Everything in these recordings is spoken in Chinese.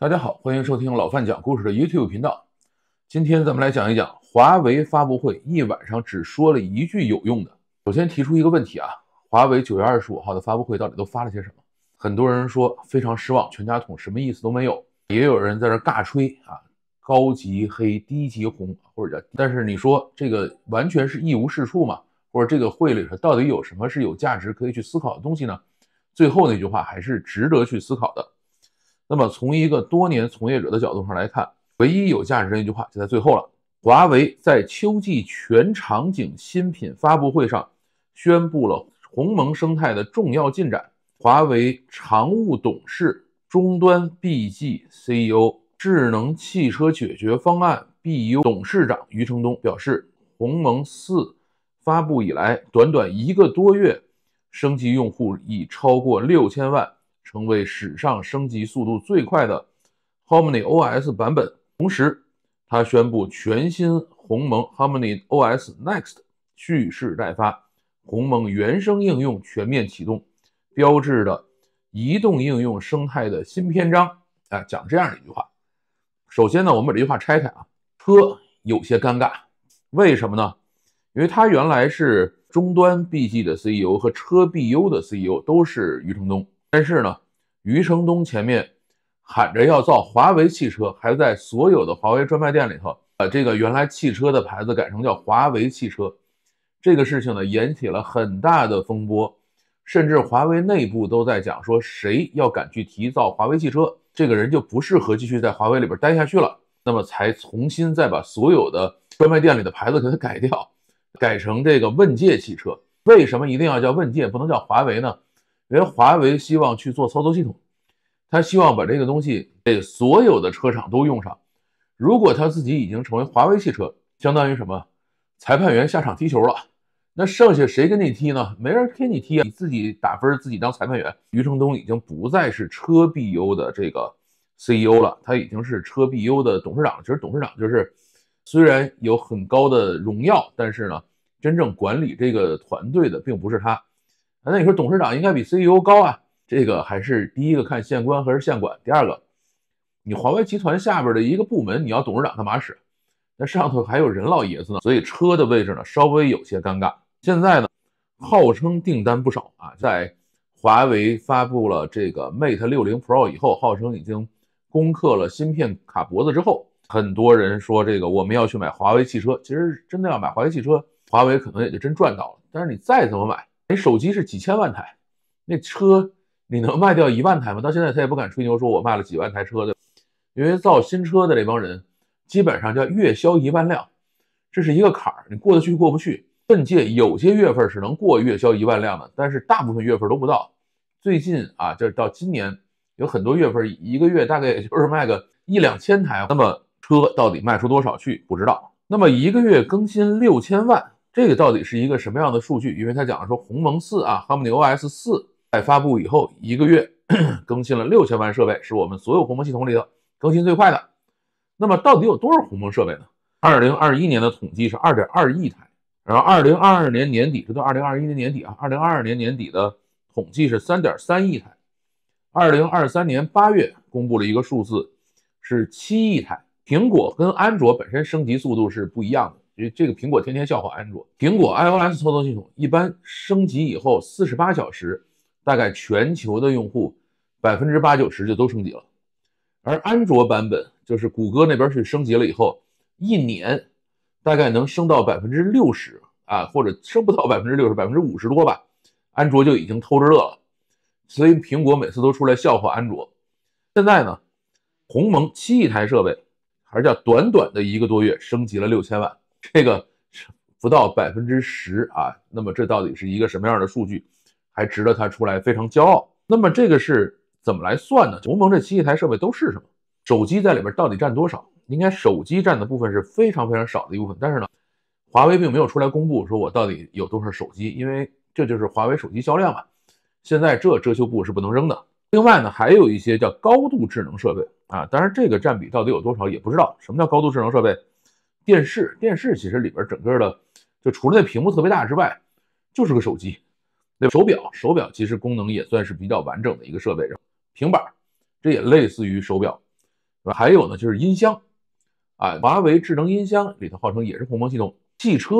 大家好，欢迎收听老范讲故事的 YouTube 频道。今天咱们来讲一讲华为发布会，一晚上只说了一句有用的。首先提出一个问题啊，华为九月二十五号的发布会到底都发了些什么？很多人说非常失望，全家桶什么意思都没有。也有人在这尬吹啊，高级黑、低级红，或者叫……但是你说这个完全是一无是处嘛？或者这个会里头到底有什么是有价值可以去思考的东西呢？最后那句话还是值得去思考的。那么，从一个多年从业者的角度上来看，唯一有价值的一句话就在最后了。华为在秋季全场景新品发布会上宣布了鸿蒙生态的重要进展。华为常务董事、终端 BG CEO、智能汽车解决方案 BU 董事长余承东表示，鸿蒙四发布以来，短短一个多月，升级用户已超过六千万。成为史上升级速度最快的 Harmony OS 版本，同时，它宣布全新鸿蒙 Harmony OS Next 蓄势待发，鸿蒙原生应用全面启动，标志着移动应用生态的新篇章。哎，讲这样一句话。首先呢，我们把这句话拆开啊，车有些尴尬，为什么呢？因为他原来是终端 B G 的 C E O 和车 B U 的 C E O 都是余承东。但是呢，余承东前面喊着要造华为汽车，还在所有的华为专卖店里头，把这个原来汽车的牌子改成叫华为汽车，这个事情呢，引起了很大的风波，甚至华为内部都在讲说，谁要敢去提造华为汽车，这个人就不适合继续在华为里边待下去了。那么才重新再把所有的专卖店里的牌子给它改掉，改成这个问界汽车。为什么一定要叫问界，不能叫华为呢？连华为希望去做操作系统，他希望把这个东西给所有的车厂都用上。如果他自己已经成为华为汽车，相当于什么？裁判员下场踢球了，那剩下谁跟你踢呢？没人跟你踢，你自己打分，自己当裁判员。余承东已经不再是车 BU 的这个 CEO 了，他已经是车 BU 的董事长。其实董事长就是虽然有很高的荣耀，但是呢，真正管理这个团队的并不是他。那你说董事长应该比 CEO 高啊？这个还是第一个看县官还是县管。第二个，你华为集团下边的一个部门，你要董事长干嘛使？那上头还有任老爷子呢。所以车的位置呢，稍微有些尴尬。现在呢，号称订单不少啊，在华为发布了这个 Mate 六零 Pro 以后，号称已经攻克了芯片卡脖子之后，很多人说这个我们要去买华为汽车。其实真的要买华为汽车，华为可能也就真赚到了。但是你再怎么买。你手机是几千万台，那车你能卖掉一万台吗？到现在他也不敢吹牛说，我卖了几万台车的，因为造新车的这帮人基本上叫月销一万辆，这是一个坎儿，你过得去过不去。本届有些月份是能过月销一万辆的，但是大部分月份都不到。最近啊，就是到今年，有很多月份一个月大概也就是卖个一两千台。那么车到底卖出多少去不知道？那么一个月更新六千万。这个到底是一个什么样的数据？因为他讲说，鸿蒙四啊，HarmonyOS 四在发布以后一个月，更新了六千万设备，是我们所有鸿蒙系统里头更新最快的。那么到底有多少鸿蒙设备呢？二零二一年的统计是二点二亿台，然后二零二二年年底，这到二零二一年年底啊，二零二二年年底的统计是三点三亿台。二零二三年八月公布了一个数字，是七亿台。苹果跟安卓本身升级速度是不一样的。因为这个苹果天天笑话安卓，苹果 iOS 操作系统一般升级以后四十八小时，大概全球的用户百分之八九十就都升级了，而安卓版本就是谷歌那边去升级了以后，一年大概能升到百分之六十啊，或者升不到百分之六十，百分之五十多吧，安卓就已经偷着乐了，所以苹果每次都出来笑话安卓。现在呢，鸿蒙七亿台设备，还是叫短短的一个多月升级了六千万。这个不到百分之十啊，那么这到底是一个什么样的数据，还值得他出来非常骄傲？那么这个是怎么来算呢？鸿蒙这七亿台设备都是什么？手机在里边到底占多少？应该手机占的部分是非常非常少的一部分。但是呢，华为并没有出来公布，说我到底有多少手机，因为这就是华为手机销量嘛。现在这遮羞布是不能扔的。另外呢，还有一些叫高度智能设备啊，当然这个占比到底有多少也不知道。什么叫高度智能设备？电视电视其实里边整个的，就除了那屏幕特别大之外，就是个手机。那手表手表其实功能也算是比较完整的一个设备。平板，这也类似于手表，还有呢就是音箱，啊，华为智能音箱里头号称也是鸿蒙系统。汽车，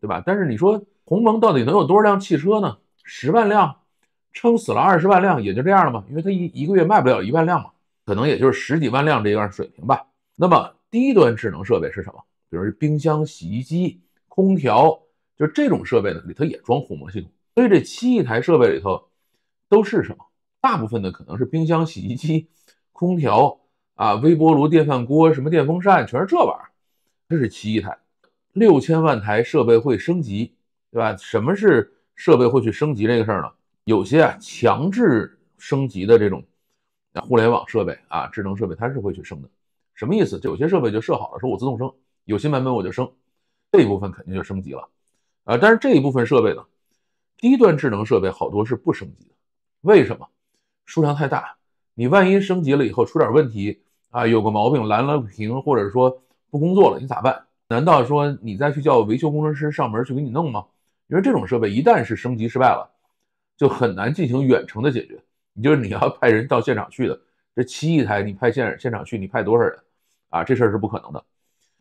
对吧？但是你说鸿蒙到底能有多少辆汽车呢？十万辆，撑死了二十万辆也就这样了嘛，因为它一一个月卖不了一万辆嘛，可能也就是十几万辆这样水平吧。那么低端智能设备是什么？比如冰箱、洗衣机、空调，就这种设备呢，里头也装虹膜系统。所以这七亿台设备里头都是什么？大部分的可能是冰箱、洗衣机、空调啊，微波炉、电饭锅、什么电风扇，全是这玩意儿。这是七亿台，六千万台设备会升级，对吧？什么是设备会去升级这个事儿呢？有些啊强制升级的这种互联网设备啊，智能设备它是会去升的。什么意思？有些设备就设好了，说我自动升。有新版本我就升，这一部分肯定就升级了，啊，但是这一部分设备呢，低端智能设备好多是不升级的，为什么？数量太大，你万一升级了以后出点问题啊，有个毛病蓝了屏，或者说不工作了，你咋办？难道说你再去叫维修工程师上门去给你弄吗？因为这种设备一旦是升级失败了，就很难进行远程的解决，你就是你要派人到现场去的，这七亿台你派现现场去，你派多少人啊？这事儿是不可能的。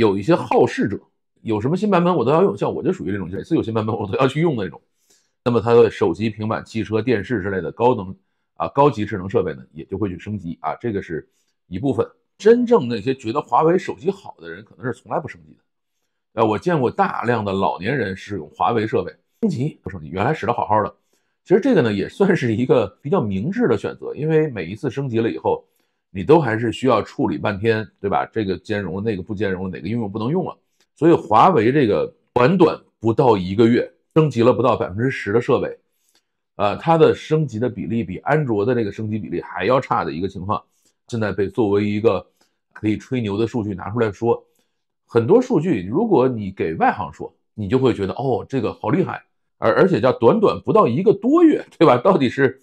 有一些好事者，有什么新版本我都要用，像我就属于这种，每次有新版本我都要去用的那种。那么，他的手机、平板、汽车、电视之类的高能啊高级智能设备呢，也就会去升级啊。这个是一部分。真正那些觉得华为手机好的人，可能是从来不升级的。呃，我见过大量的老年人使用华为设备升级不升级，原来使得好好的。其实这个呢，也算是一个比较明智的选择，因为每一次升级了以后。你都还是需要处理半天，对吧？这个兼容了，那个不兼容，哪个应用不能用了。所以华为这个短短不到一个月，升级了不到百分之十的设备，呃，它的升级的比例比安卓的这个升级比例还要差的一个情况，现在被作为一个可以吹牛的数据拿出来说。很多数据，如果你给外行说，你就会觉得哦，这个好厉害。而而且叫短短不到一个多月，对吧？到底是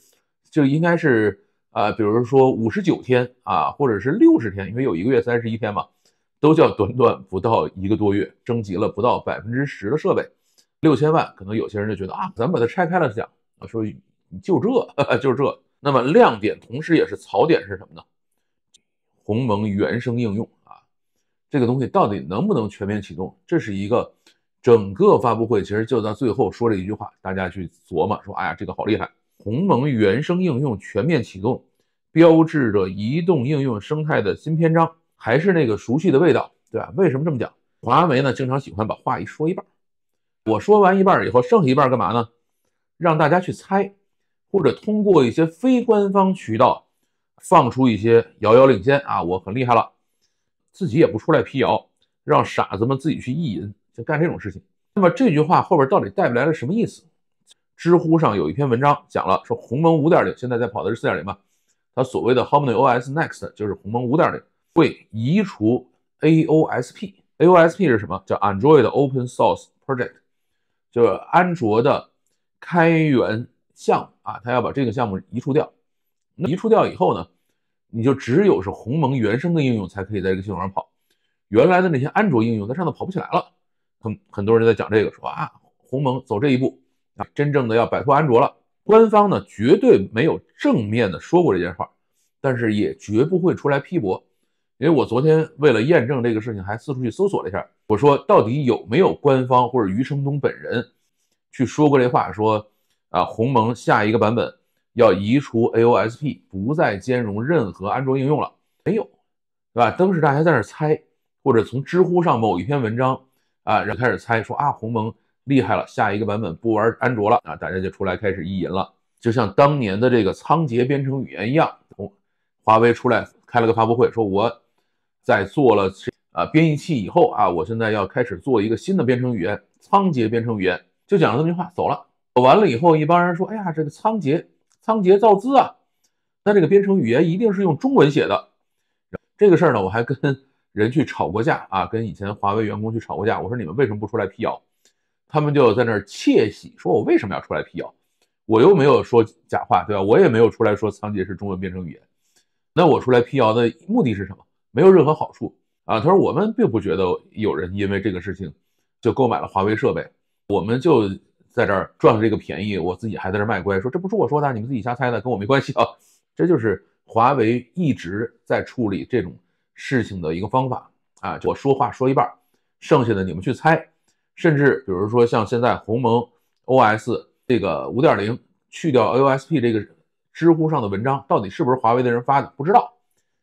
就应该是。啊，比如说五十九天啊，或者是六十天，因为有一个月三十一天嘛，都叫短短不到一个多月，征集了不到百分之十的设备，六千万，可能有些人就觉得啊，咱们把它拆开了讲啊，说就这，就是这。那么亮点同时也是槽点是什么呢？鸿蒙原生应用啊，这个东西到底能不能全面启动？这是一个整个发布会其实就在最后说了一句话，大家去琢磨说，哎呀，这个好厉害，鸿蒙原生应用全面启动。标志着移动应用生态的新篇章，还是那个熟悉的味道，对吧？为什么这么讲？华为呢，经常喜欢把话一说一半，我说完一半以后，剩下一半干嘛呢？让大家去猜，或者通过一些非官方渠道放出一些遥遥领先啊，我很厉害了，自己也不出来辟谣，让傻子们自己去意淫，就干这种事情。那么这句话后边到底带不来了什么意思？知乎上有一篇文章讲了，说鸿蒙五点零现在在跑的是四点零吧？它所谓的 Harmony OS Next 就是鸿蒙五点零，会移除 AOSP。AOSP 是什么？叫 Android Open Source Project，就是安卓的开源项目啊。它要把这个项目移除掉。移除掉以后呢，你就只有是鸿蒙原生的应用才可以在这个系统上跑。原来的那些安卓应用在上头跑不起来了。很很多人在讲这个，说啊，鸿蒙走这一步啊，真正的要摆脱安卓了。官方呢绝对没有正面的说过这事儿，但是也绝不会出来批驳。因为我昨天为了验证这个事情，还四处去搜索了一下。我说到底有没有官方或者余承东本人去说过这话？说啊，鸿蒙下一个版本要移除 AOSP，不再兼容任何安卓应用了？没有，对吧？当时大家在那猜，或者从知乎上某一篇文章啊，然后开始猜说啊，鸿蒙。厉害了！下一个版本不玩安卓了，啊，大家就出来开始意淫了，就像当年的这个仓颉编程语言一样。从、华为出来开了个发布会，说我在做了啊编译器以后啊，我现在要开始做一个新的编程语言——仓颉编程语言。就讲了这句话，走了。走完了以后，一帮人说：“哎呀，这个仓颉，仓颉造字啊，那这个编程语言一定是用中文写的。”这个事儿呢，我还跟人去吵过架啊，跟以前华为员工去吵过架。我说：“你们为什么不出来辟谣？”他们就在那儿窃喜，说我为什么要出来辟谣？我又没有说假话，对吧？我也没有出来说仓颉是中文编程语言。那我出来辟谣的目的是什么？没有任何好处啊！他说：“我们并不觉得有人因为这个事情就购买了华为设备，我们就在这儿赚了这个便宜。我自己还在这卖乖，说这不是我说的，你们自己瞎猜的，跟我没关系啊！”这就是华为一直在处理这种事情的一个方法啊！我说话说一半，剩下的你们去猜。甚至比如说像现在鸿蒙 OS 这个五点零去掉 AOSP 这个，知乎上的文章到底是不是华为的人发的不知道，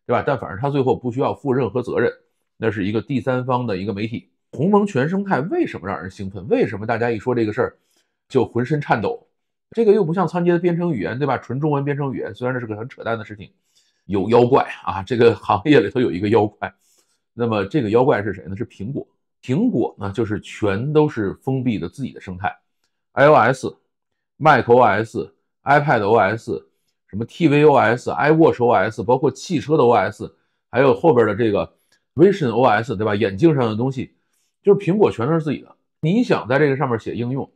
对吧？但反正他最后不需要负任何责任，那是一个第三方的一个媒体。鸿蒙全生态为什么让人兴奋？为什么大家一说这个事儿就浑身颤抖？这个又不像仓颉的编程语言，对吧？纯中文编程语言，虽然这是个很扯淡的事情，有妖怪啊！这个行业里头有一个妖怪，那么这个妖怪是谁呢？是苹果。苹果呢，就是全都是封闭的自己的生态，iOS、macOS、iPadOS、什么 TVOS、iWatchOS，包括汽车的 OS，还有后边的这个 VisionOS，对吧？眼镜上的东西，就是苹果全都是自己的。你想在这个上面写应用，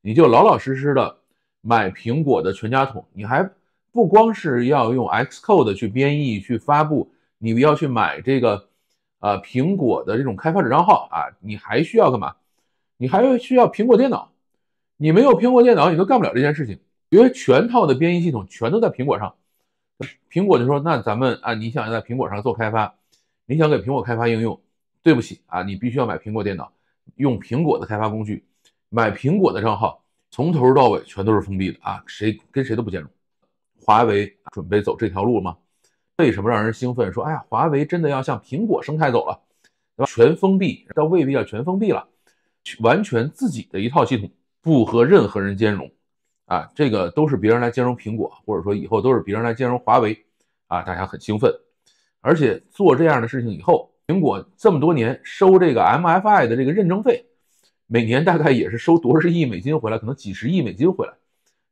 你就老老实实的买苹果的全家桶。你还不光是要用 Xcode 去编译、去发布，你要去买这个。啊，苹果的这种开发者账号啊，你还需要干嘛？你还需要苹果电脑。你没有苹果电脑，你都干不了这件事情，因为全套的编译系统全都在苹果上。苹果就说：“那咱们啊，你想在苹果上做开发，你想给苹果开发应用，对不起啊，你必须要买苹果电脑，用苹果的开发工具，买苹果的账号，从头到尾全都是封闭的啊，谁跟谁都不兼容。”华为准备走这条路吗？为什么让人兴奋？说，哎呀，华为真的要向苹果生态走了，对吧？全封闭，倒未必要全封闭了，完全自己的一套系统，不和任何人兼容，啊，这个都是别人来兼容苹果，或者说以后都是别人来兼容华为，啊，大家很兴奋。而且做这样的事情以后，苹果这么多年收这个 MFI 的这个认证费，每年大概也是收多少亿美金回来，可能几十亿美金回来。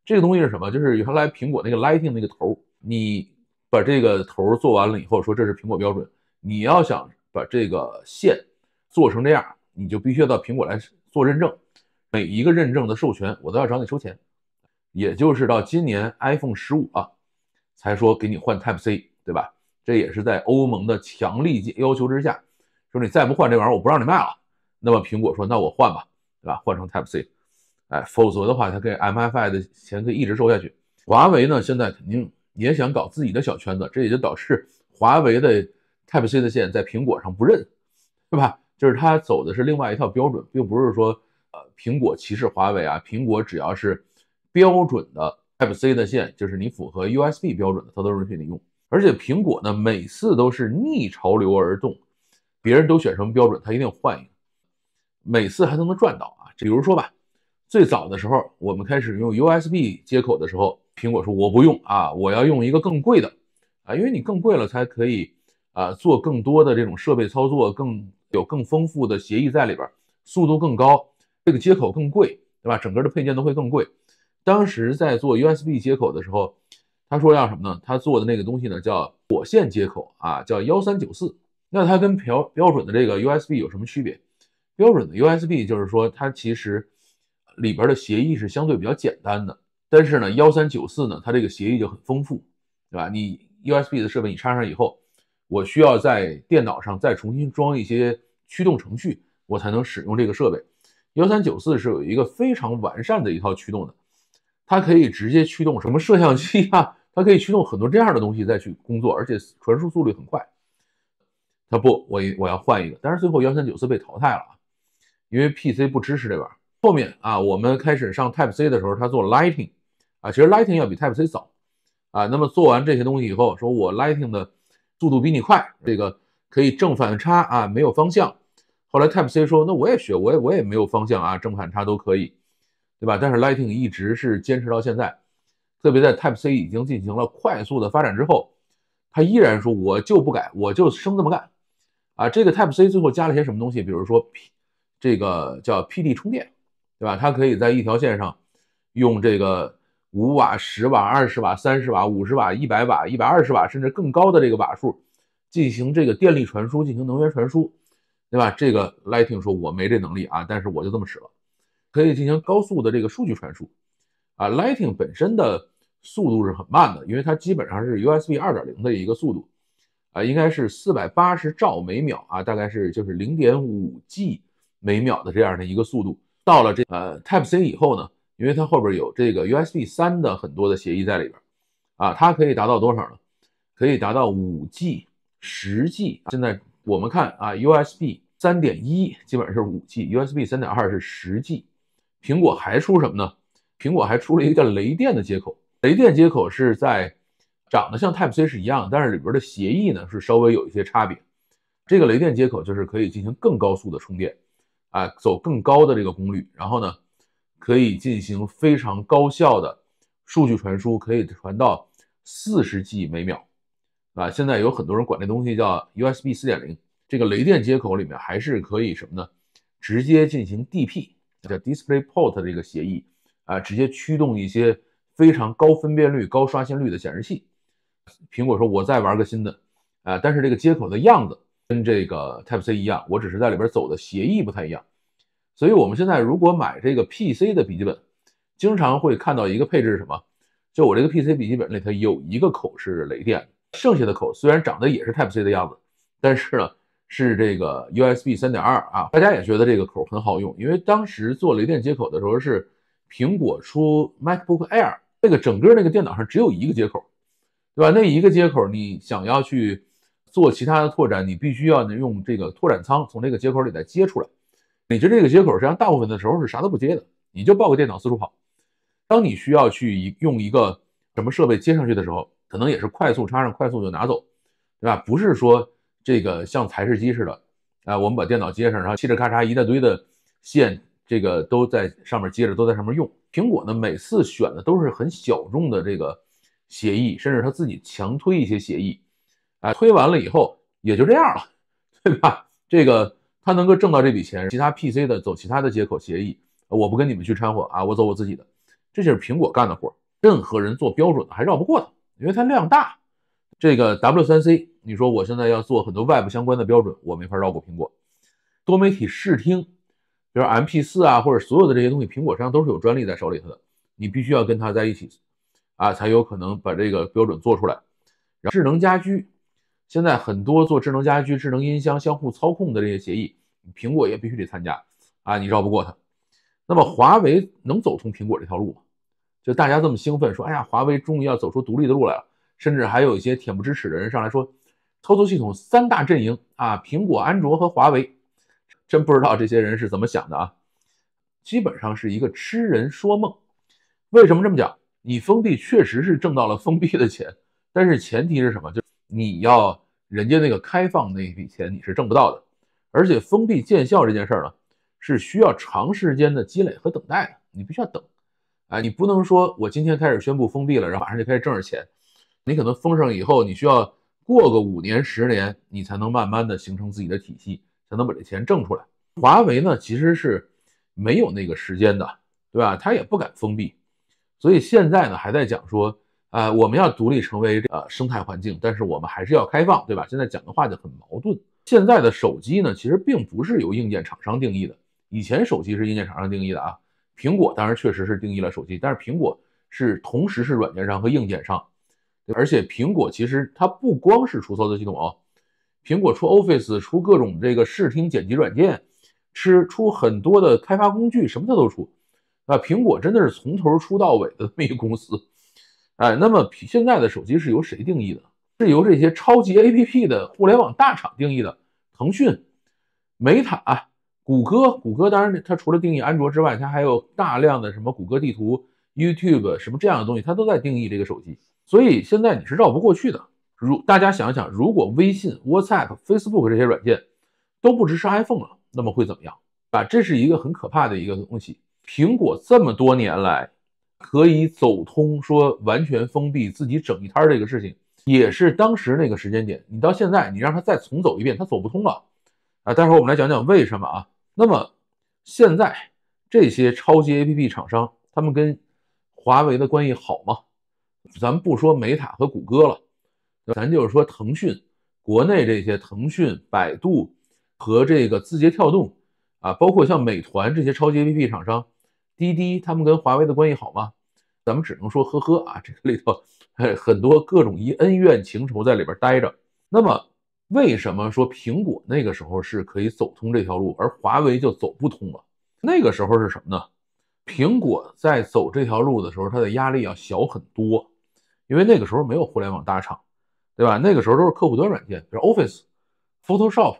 这个东西是什么？就是原来苹果那个 Lighting 那个头，你。把这个头做完了以后，说这是苹果标准。你要想把这个线做成这样，你就必须要到苹果来做认证。每一个认证的授权，我都要找你收钱。也就是到今年 iPhone 十五啊，才说给你换 Type C，对吧？这也是在欧盟的强力要求之下，说你再不换这玩意儿，我不让你卖了。那么苹果说，那我换吧，对吧？换成 Type C，哎，否则的话，它给 MFI 的钱可以一直收下去。华为呢，现在肯定。也想搞自己的小圈子，这也就导致华为的 Type C 的线在苹果上不认，对吧？就是它走的是另外一套标准，并不是说呃苹果歧视华为啊。苹果只要是标准的 Type C 的线，就是你符合 USB 标准的，它都允许你用。而且苹果呢，每次都是逆潮流而动，别人都选什么标准，它一定换一个。每次还都能赚到啊！比如说吧，最早的时候我们开始用 USB 接口的时候。苹果说：“我不用啊，我要用一个更贵的，啊，因为你更贵了才可以啊，做更多的这种设备操作，更有更丰富的协议在里边，速度更高，这个接口更贵，对吧？整个的配件都会更贵。当时在做 USB 接口的时候，他说要什么呢？他做的那个东西呢，叫火线接口啊，叫幺三九四。那它跟标标准的这个 USB 有什么区别？标准的 USB 就是说它其实里边的协议是相对比较简单的。”但是呢，幺三九四呢，它这个协议就很丰富，对吧？你 USB 的设备你插上以后，我需要在电脑上再重新装一些驱动程序，我才能使用这个设备。幺三九四是有一个非常完善的一套驱动的，它可以直接驱动什么摄像机啊，它可以驱动很多这样的东西再去工作，而且传输速率很快。它不，我我要换一个，但是最后幺三九四被淘汰了，因为 PC 不支持这玩意儿。后面啊，我们开始上 Type C 的时候，它做 Lighting。啊，其实 Lighting 要比 Type C 早，啊，那么做完这些东西以后，说我 Lighting 的速度比你快，这个可以正反差啊，没有方向。后来 Type C 说，那我也学，我也我也没有方向啊，正反差都可以，对吧？但是 Lighting 一直是坚持到现在，特别在 Type C 已经进行了快速的发展之后，他依然说我就不改，我就生这么干，啊，这个 Type C 最后加了些什么东西？比如说，这个叫 PD 充电，对吧？它可以在一条线上用这个。五瓦、十瓦、二十瓦、三十瓦、五十瓦、一百瓦、一百二十瓦，甚至更高的这个瓦数，进行这个电力传输，进行能源传输，对吧？这个 Lighting 说我没这能力啊，但是我就这么使了，可以进行高速的这个数据传输啊。Lighting 本身的速度是很慢的，因为它基本上是 USB 二点零的一个速度啊，应该是四百八十兆每秒啊，大概是就是零点五 G 每秒的这样的一个速度。到了这呃 Type C 以后呢？因为它后边有这个 USB 三的很多的协议在里边，啊，它可以达到多少呢？可以达到五 G、十 G。现在我们看啊，USB 三点一基本上是五 G，USB 三点二是十 G。苹果还出什么呢？苹果还出了一个叫雷电的接口。雷电接口是在长得像 Type C 是一样，但是里边的协议呢是稍微有一些差别。这个雷电接口就是可以进行更高速的充电，啊，走更高的这个功率。然后呢？可以进行非常高效的数据传输，可以传到四十 G 每秒，啊，现在有很多人管这东西叫 USB 四点零，这个雷电接口里面还是可以什么呢？直接进行 DP 叫 Display Port 这个协议啊，直接驱动一些非常高分辨率、高刷新率的显示器。苹果说，我再玩个新的啊，但是这个接口的样子跟这个 Type C 一样，我只是在里边走的协议不太一样。所以我们现在如果买这个 PC 的笔记本，经常会看到一个配置是什么？就我这个 PC 笔记本里，头有一个口是雷电，剩下的口虽然长得也是 Type C 的样子，但是呢是这个 USB 三点二啊。大家也觉得这个口很好用，因为当时做雷电接口的时候是苹果出 MacBook Air 那个整个那个电脑上只有一个接口，对吧？那一个接口你想要去做其他的拓展，你必须要用这个拓展仓从这个接口里再接出来。你这这个接口实际上大部分的时候是啥都不接的，你就抱个电脑四处跑。当你需要去用一个什么设备接上去的时候，可能也是快速插上，快速就拿走，对吧？不是说这个像台式机似的，啊，我们把电脑接上，然后嘁哩咔嚓一大堆的线，这个都在上面接着，都在上面用。苹果呢，每次选的都是很小众的这个协议，甚至他自己强推一些协议，啊，推完了以后也就这样了，对吧？这个。他能够挣到这笔钱，其他 PC 的走其他的接口协议，我不跟你们去掺和啊，我走我自己的，这就是苹果干的活。任何人做标准还绕不过他，因为它量大。这个 W3C，你说我现在要做很多 Web 相关的标准，我没法绕过苹果。多媒体视听，比如 MP4 啊，或者所有的这些东西，苹果实际上都是有专利在手里头的，你必须要跟他在一起，啊，才有可能把这个标准做出来。智能家居。现在很多做智能家居、智能音箱相互操控的这些协议，苹果也必须得参加啊，你绕不过它。那么华为能走通苹果这条路吗？就大家这么兴奋说，哎呀，华为终于要走出独立的路来了，甚至还有一些恬不知耻的人上来说，操作系统三大阵营啊，苹果、安卓和华为，真不知道这些人是怎么想的啊。基本上是一个痴人说梦。为什么这么讲？你封闭确实是挣到了封闭的钱，但是前提是什么？就你要人家那个开放那笔钱你是挣不到的，而且封闭见效这件事儿呢，是需要长时间的积累和等待的，你必须要等，哎，你不能说我今天开始宣布封闭了，然后马上就开始挣着钱，你可能封上以后，你需要过个五年十年，你才能慢慢的形成自己的体系，才能把这钱挣出来。华为呢，其实是没有那个时间的，对吧？他也不敢封闭，所以现在呢，还在讲说。呃，我们要独立成为呃生态环境，但是我们还是要开放，对吧？现在讲的话就很矛盾。现在的手机呢，其实并不是由硬件厂商定义的，以前手机是硬件厂商定义的啊。苹果当然确实是定义了手机，但是苹果是同时是软件商和硬件商，而且苹果其实它不光是出操作系统哦，苹果出 Office，出各种这个视听剪辑软件，吃出很多的开发工具，什么它都出。啊，苹果真的是从头出到尾的这么一公司。哎，那么现在的手机是由谁定义的？是由这些超级 APP 的互联网大厂定义的，腾讯、美塔、谷歌、谷歌，当然它除了定义安卓之外，它还有大量的什么谷歌地图、YouTube 什么这样的东西，它都在定义这个手机。所以现在你是绕不过去的。如大家想想，如果微信、WhatsApp、Facebook 这些软件都不支持 iPhone 了，那么会怎么样？啊，这是一个很可怕的一个东西。苹果这么多年来。可以走通说完全封闭自己整一摊儿这个事情，也是当时那个时间点。你到现在，你让他再重走一遍，他走不通了啊！待会儿我们来讲讲为什么啊？那么现在这些超级 A P P 厂商，他们跟华为的关系好吗？咱不说美塔和谷歌了，咱就是说腾讯、国内这些腾讯、百度和这个字节跳动啊，包括像美团这些超级 A P P 厂商。滴滴他们跟华为的关系好吗？咱们只能说呵呵啊，这个里头很多各种一恩怨情仇在里边待着。那么为什么说苹果那个时候是可以走通这条路，而华为就走不通了？那个时候是什么呢？苹果在走这条路的时候，它的压力要小很多，因为那个时候没有互联网大厂，对吧？那个时候都是客户端软件，比如 Office、Photoshop，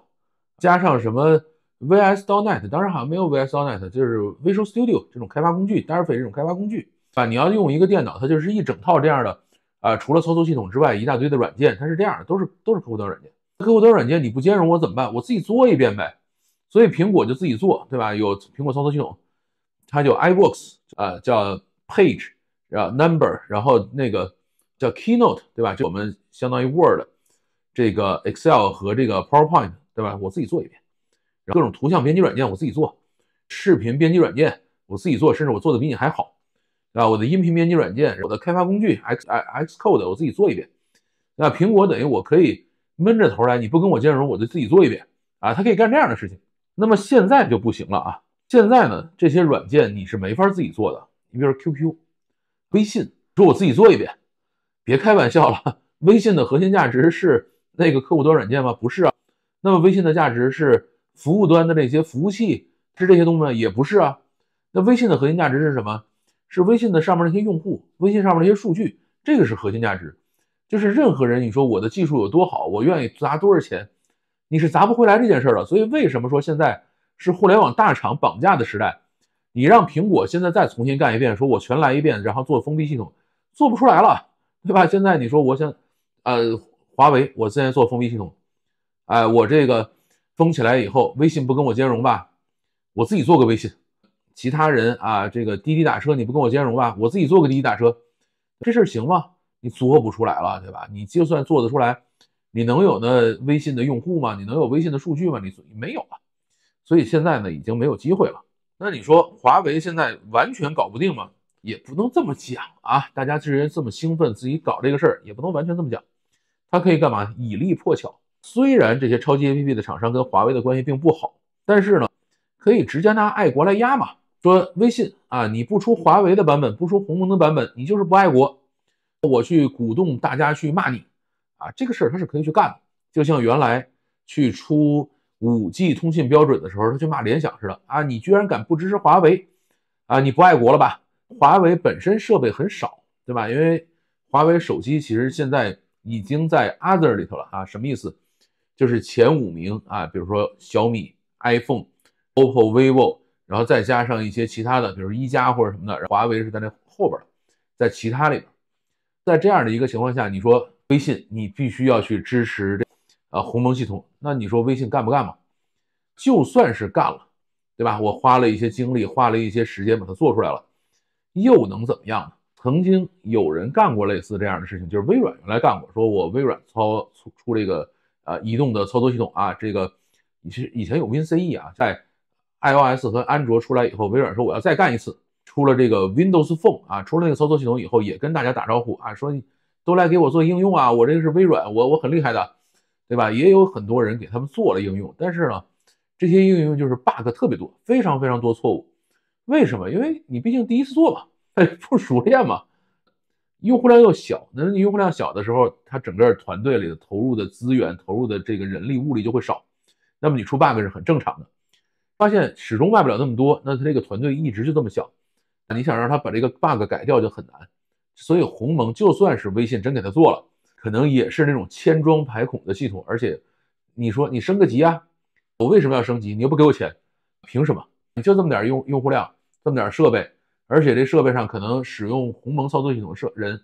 加上什么。VS d o n e t 当时好像没有 VS d o n e t 就是 Visual Studio 这种开发工具 d e r p h i 这种开发工具。啊。你要用一个电脑，它就是一整套这样的啊，除了操作系统之外，一大堆的软件，它是这样，的，都是都是客户端软件。客户端软件你不兼容我怎么办？我自己做一遍呗。所以苹果就自己做，对吧？有苹果操作系统，它有 i b o x k s 啊，叫 Page 然后 n u m b e r 然后那个叫 Keynote，对吧？就我们相当于 Word 这个 Excel 和这个 PowerPoint，对吧？我自己做一遍。各种图像编辑软件我自己做，视频编辑软件我自己做，甚至我做的比你还好啊！我的音频编辑软件，我的开发工具 X X Xcode 我自己做一遍。那苹果等于我可以闷着头来，你不跟我兼容，我就自己做一遍啊！它可以干这样的事情。那么现在就不行了啊！现在呢，这些软件你是没法自己做的，你比如 QQ、微信，说我自己做一遍，别开玩笑了。微信的核心价值是那个客户端软件吗？不是啊。那么微信的价值是？服务端的那些服务器是这些东西吗？也不是啊。那微信的核心价值是什么？是微信的上面那些用户，微信上面那些数据，这个是核心价值。就是任何人，你说我的技术有多好，我愿意砸多少钱，你是砸不回来这件事儿的。所以为什么说现在是互联网大厂绑架的时代？你让苹果现在再重新干一遍，说我全来一遍，然后做封闭系统，做不出来了，对吧？现在你说我想，呃，华为，我现在做封闭系统，哎，我这个。封起来以后，微信不跟我兼容吧？我自己做个微信，其他人啊，这个滴滴打车你不跟我兼容吧？我自己做个滴滴打车，这事儿行吗？你做不出来了，对吧？你就算做得出来，你能有那微信的用户吗？你能有微信的数据吗？你你没有啊。所以现在呢，已经没有机会了。那你说华为现在完全搞不定吗？也不能这么讲啊！大家既然这么兴奋，自己搞这个事儿，也不能完全这么讲。它可以干嘛？以力破巧。虽然这些超级 A P P 的厂商跟华为的关系并不好，但是呢，可以直接拿爱国来压嘛，说微信啊，你不出华为的版本，不出鸿蒙的版本，你就是不爱国。我去鼓动大家去骂你啊，这个事儿他是可以去干的。就像原来去出五 G 通信标准的时候，他就骂联想似的啊，你居然敢不支持华为啊，你不爱国了吧？华为本身设备很少，对吧？因为华为手机其实现在已经在 Other 里头了啊，什么意思？就是前五名啊，比如说小米、iPhone、OPPO、VIVO，然后再加上一些其他的，比如一加或者什么的。华为是在那后边，在其他里边。在这样的一个情况下，你说微信，你必须要去支持这啊鸿蒙系统，那你说微信干不干嘛？就算是干了，对吧？我花了一些精力，花了一些时间把它做出来了，又能怎么样呢？曾经有人干过类似这样的事情，就是微软原来干过，说我微软操出出了一个。啊，移动的操作系统啊，这个以前以前有 WinCE 啊，在 iOS 和安卓出来以后，微软说我要再干一次，出了这个 Windows Phone 啊，出了那个操作系统以后，也跟大家打招呼啊，说你都来给我做应用啊，我这个是微软，我我很厉害的，对吧？也有很多人给他们做了应用，但是呢，这些应用就是 bug 特别多，非常非常多错误。为什么？因为你毕竟第一次做嘛，不熟练嘛。用户量又小，那你用户量小的时候，他整个团队里的投入的资源、投入的这个人力物力就会少，那么你出 bug 是很正常的。发现始终卖不了那么多，那他这个团队一直就这么小，你想让他把这个 bug 改掉就很难。所以鸿蒙就算是微信真给他做了，可能也是那种千疮百孔的系统。而且你说你升个级啊，我为什么要升级？你又不给我钱，凭什么？你就这么点用用户量，这么点设备。而且这设备上可能使用鸿蒙操作系统的设人，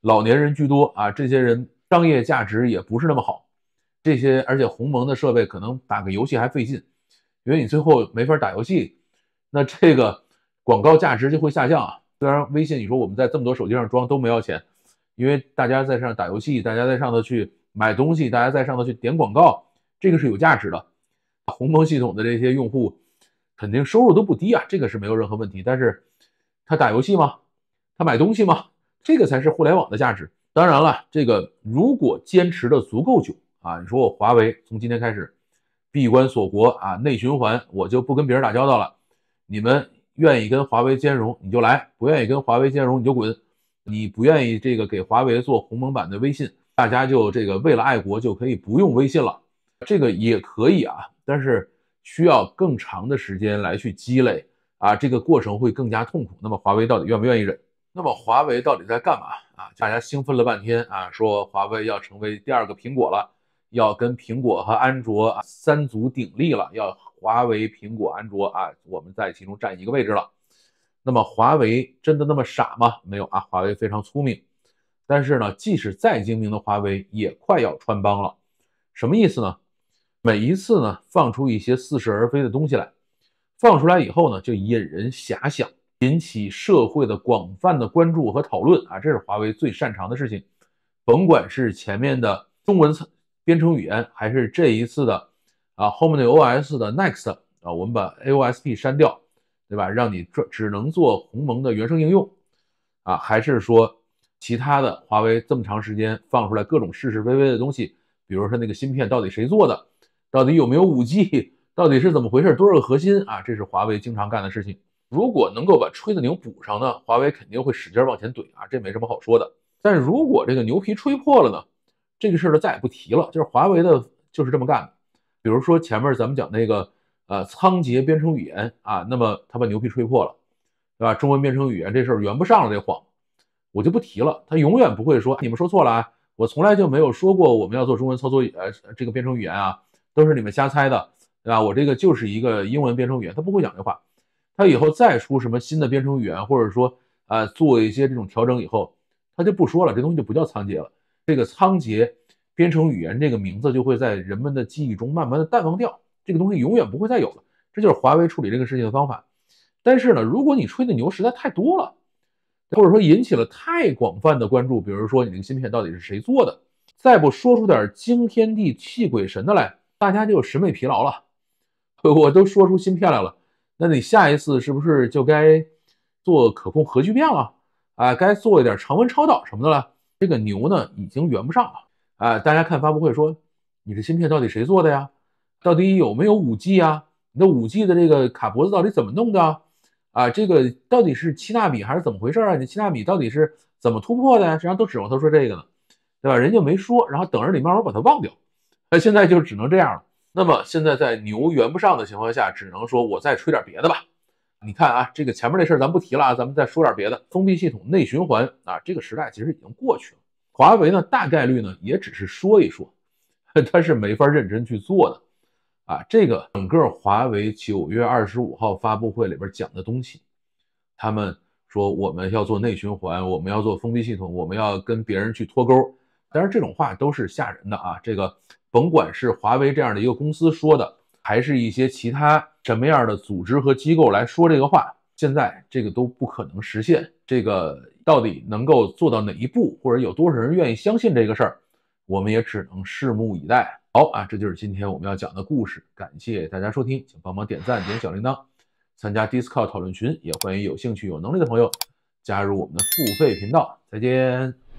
老年人居多啊，这些人商业价值也不是那么好。这些而且鸿蒙的设备可能打个游戏还费劲，因为你最后没法打游戏，那这个广告价值就会下降啊。虽然微信你说我们在这么多手机上装都没要钱，因为大家在上打游戏，大家在上头去买东西，大家在上头去点广告，这个是有价值的。鸿蒙系统的这些用户肯定收入都不低啊，这个是没有任何问题，但是。他打游戏吗？他买东西吗？这个才是互联网的价值。当然了，这个如果坚持的足够久啊，你说我华为从今天开始闭关锁国啊，内循环，我就不跟别人打交道了。你们愿意跟华为兼容你就来，不愿意跟华为兼容你就滚。你不愿意这个给华为做鸿蒙版的微信，大家就这个为了爱国就可以不用微信了，这个也可以啊，但是需要更长的时间来去积累。啊，这个过程会更加痛苦。那么，华为到底愿不愿意忍？那么，华为到底在干嘛？啊，大家兴奋了半天啊，说华为要成为第二个苹果了，要跟苹果和安卓啊三足鼎立了，要华为、苹果、安卓啊，我们在其中占一个位置了。那么，华为真的那么傻吗？没有啊，华为非常聪明。但是呢，即使再精明的华为，也快要穿帮了。什么意思呢？每一次呢，放出一些似是而非的东西来。放出来以后呢，就引人遐想，引起社会的广泛的关注和讨论啊，这是华为最擅长的事情。甭管是前面的中文编程语言，还是这一次的啊后面的 O S 的 Next 啊，我们把 A O S P 删掉，对吧？让你做只能做鸿蒙的原生应用啊，还是说其他的？华为这么长时间放出来各种是是非非的东西，比如说那个芯片到底谁做的，到底有没有五 G？到底是怎么回事？多少个核心啊？这是华为经常干的事情。如果能够把吹的牛补上呢？华为肯定会使劲往前怼啊，这没什么好说的。但如果这个牛皮吹破了呢？这个事儿就再也不提了。就是华为的，就是这么干。比如说前面咱们讲那个呃，仓颉编程语言啊，那么他把牛皮吹破了，对吧？中文编程语言这事儿圆不上了，这谎我就不提了。他永远不会说你们说错了，啊，我从来就没有说过我们要做中文操作语呃这个编程语言啊，都是你们瞎猜的。对吧？我这个就是一个英文编程语言，他不会讲这话。他以后再出什么新的编程语言，或者说啊做一些这种调整以后，他就不说了，这东西就不叫仓颉了。这个仓颉编程语言这个名字就会在人们的记忆中慢慢的淡忘掉，这个东西永远不会再有了。这就是华为处理这个事情的方法。但是呢，如果你吹的牛实在太多了，或者说引起了太广泛的关注，比如说你这个芯片到底是谁做的，再不说出点惊天地泣鬼神的来，大家就审美疲劳了。我都说出芯片来了，那你下一次是不是就该做可控核聚变了？啊，该做一点常温超导什么的了。这个牛呢，已经圆不上了。啊，大家看发布会说，你这芯片到底谁做的呀？到底有没有五 G 啊？你的五 G 的这个卡脖子到底怎么弄的？啊，这个到底是七纳米还是怎么回事啊？你七纳米到底是怎么突破的？呀？实际上都指望他说这个呢，对吧？人家没说，然后等着你慢慢把它忘掉，那 现在就只能这样了。那么现在在牛圆不上的情况下，只能说我再吹点别的吧。你看啊，这个前面那事儿咱不提了，啊，咱们再说点别的。封闭系统内循环啊，这个时代其实已经过去了。华为呢，大概率呢也只是说一说，它是没法认真去做的。啊，这个整个华为九月二十五号发布会里边讲的东西，他们说我们要做内循环，我们要做封闭系统，我们要跟别人去脱钩。但是这种话都是吓人的啊，这个。甭管是华为这样的一个公司说的，还是一些其他什么样的组织和机构来说这个话，现在这个都不可能实现。这个到底能够做到哪一步，或者有多少人愿意相信这个事儿，我们也只能拭目以待。好啊，这就是今天我们要讲的故事。感谢大家收听，请帮忙点赞、点小铃铛，参加 Discord 讨论群，也欢迎有兴趣、有能力的朋友加入我们的付费频道。再见。